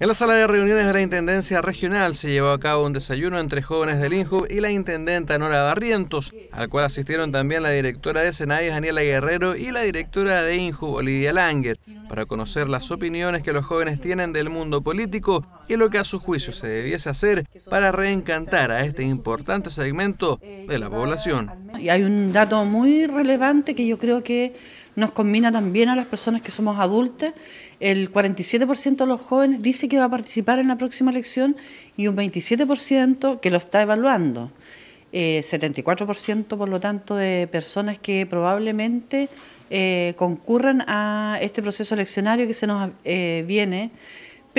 En la sala de reuniones de la Intendencia Regional se llevó a cabo un desayuno entre jóvenes del INJU y la Intendenta Nora Barrientos, al cual asistieron también la directora de SENAI, Daniela Guerrero y la directora de INJU Olivia Langer, para conocer las opiniones que los jóvenes tienen del mundo político y lo que a su juicio se debiese hacer para reencantar a este importante segmento de la población y hay un dato muy relevante que yo creo que nos combina también a las personas que somos adultas. El 47% de los jóvenes dice que va a participar en la próxima elección y un 27% que lo está evaluando. Eh, 74% por lo tanto de personas que probablemente eh, concurran a este proceso eleccionario que se nos eh, viene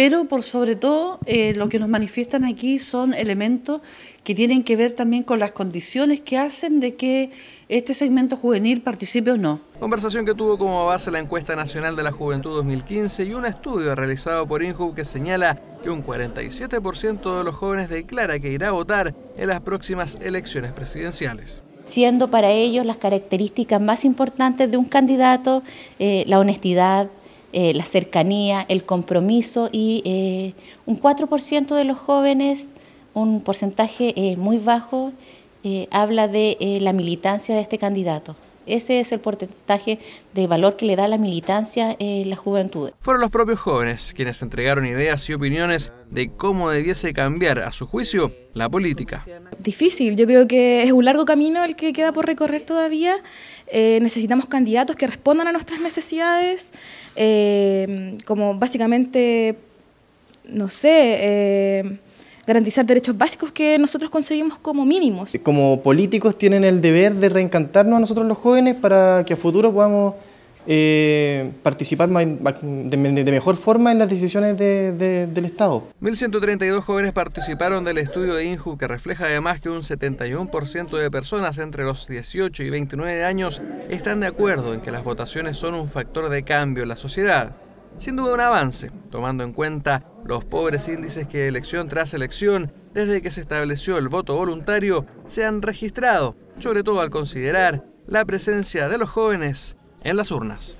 pero por sobre todo eh, lo que nos manifiestan aquí son elementos que tienen que ver también con las condiciones que hacen de que este segmento juvenil participe o no. Conversación que tuvo como base la encuesta nacional de la juventud 2015 y un estudio realizado por INJU que señala que un 47% de los jóvenes declara que irá a votar en las próximas elecciones presidenciales siendo para ellos las características más importantes de un candidato eh, la honestidad, eh, la cercanía, el compromiso y eh, un 4% de los jóvenes, un porcentaje eh, muy bajo, habla de la militancia de este candidato ese es el porcentaje de valor que le da la militancia en eh, la juventud. Fueron los propios jóvenes quienes entregaron ideas y opiniones de cómo debiese cambiar, a su juicio, la política. Difícil, yo creo que es un largo camino el que queda por recorrer todavía. Eh, necesitamos candidatos que respondan a nuestras necesidades, eh, como básicamente, no sé garantizar derechos básicos que nosotros conseguimos como mínimos. Como políticos tienen el deber de reencantarnos a nosotros los jóvenes para que a futuro podamos eh, participar de, mejor forma en las decisiones del Estado. 1.132 jóvenes participaron del estudio de INJU que refleja además que un 71% de personas entre los 18 y 29 años están de acuerdo en que las votaciones son un factor de cambio en la sociedad. Sin duda un avance, tomando en cuenta los pobres índices que elección tras elección, desde que se estableció el voto voluntario, se han registrado, sobre todo al considerar la presencia de los jóvenes en las urnas.